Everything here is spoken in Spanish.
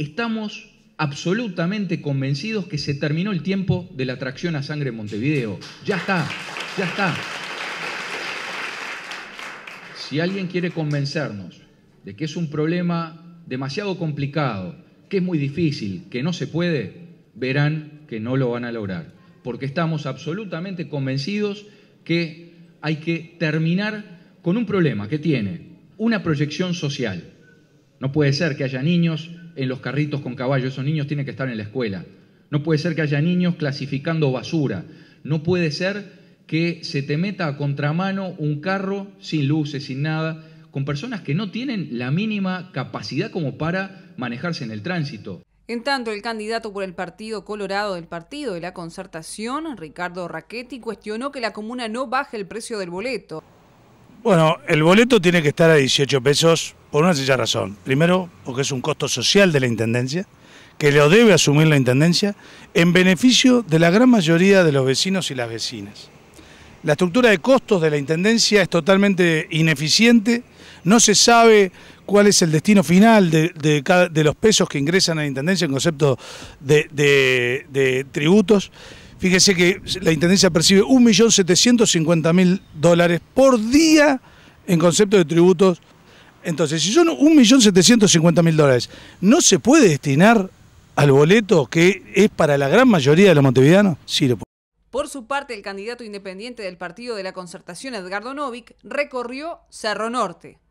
estamos absolutamente convencidos que se terminó el tiempo de la atracción a sangre en Montevideo. Ya está, ya está. Si alguien quiere convencernos de que es un problema demasiado complicado, que es muy difícil, que no se puede, verán que no lo van a lograr, porque estamos absolutamente convencidos que hay que terminar con un problema que tiene una proyección social. No puede ser que haya niños en los carritos con caballo, esos niños tienen que estar en la escuela. No puede ser que haya niños clasificando basura. No puede ser que se te meta a contramano un carro sin luces, sin nada, con personas que no tienen la mínima capacidad como para manejarse en el tránsito. En tanto, el candidato por el Partido Colorado del Partido de la Concertación, Ricardo Raquetti, cuestionó que la comuna no baje el precio del boleto. Bueno, el boleto tiene que estar a 18 pesos por una sencilla razón. Primero, porque es un costo social de la Intendencia, que lo debe asumir la Intendencia, en beneficio de la gran mayoría de los vecinos y las vecinas. La estructura de costos de la Intendencia es totalmente ineficiente, no se sabe cuál es el destino final de, los pesos que ingresan a la Intendencia en concepto de, de tributos. Fíjese que la Intendencia percibe 1.750.000 dólares por día en concepto de tributos entonces, si son 1.750.000 dólares, ¿no se puede destinar al boleto que es para la gran mayoría de los montevideanos? Sí, lo puede. Por su parte, el candidato independiente del Partido de la Concertación, Edgardo Novick, recorrió Cerro Norte.